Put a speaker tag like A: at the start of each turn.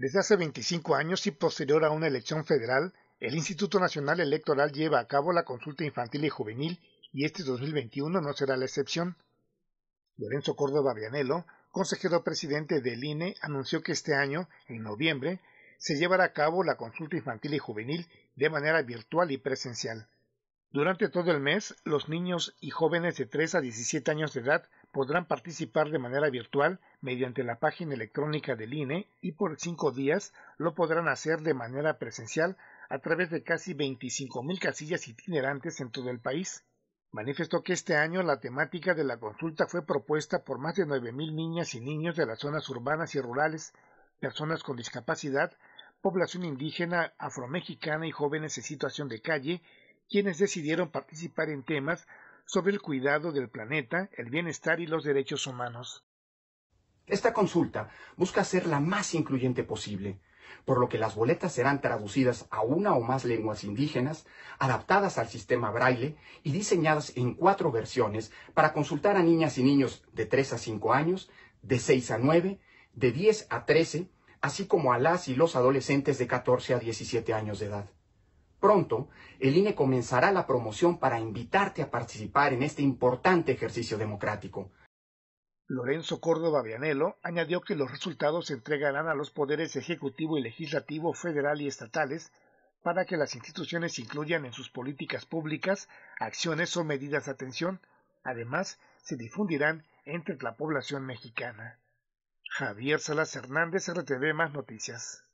A: Desde hace 25 años y posterior a una elección federal, el Instituto Nacional Electoral lleva a cabo la consulta infantil y juvenil y este 2021 no será la excepción. Lorenzo Córdoba Vianello, consejero presidente del INE, anunció que este año, en noviembre, se llevará a cabo la consulta infantil y juvenil de manera virtual y presencial. Durante todo el mes, los niños y jóvenes de 3 a 17 años de edad podrán participar de manera virtual mediante la página electrónica del INE y por cinco días lo podrán hacer de manera presencial a través de casi 25.000 casillas itinerantes en todo el país. Manifestó que este año la temática de la consulta fue propuesta por más de 9.000 niñas y niños de las zonas urbanas y rurales, personas con discapacidad, población indígena, afromexicana y jóvenes en situación de calle, quienes decidieron participar en temas sobre el cuidado del planeta, el bienestar y los derechos humanos.
B: Esta consulta busca ser la más incluyente posible, por lo que las boletas serán traducidas a una o más lenguas indígenas, adaptadas al sistema braille y diseñadas en cuatro versiones para consultar a niñas y niños de 3 a 5 años, de 6 a 9, de 10 a 13, así como a las y los adolescentes de 14 a 17 años de edad. Pronto, el INE comenzará la promoción para invitarte a participar en este importante ejercicio democrático. Lorenzo Córdoba Vianello añadió que los resultados se entregarán a los
A: poderes ejecutivo y legislativo federal y estatales para que las instituciones incluyan en sus políticas públicas acciones o medidas de atención. Además, se difundirán entre la población mexicana. Javier Salas Hernández, RTV Más Noticias.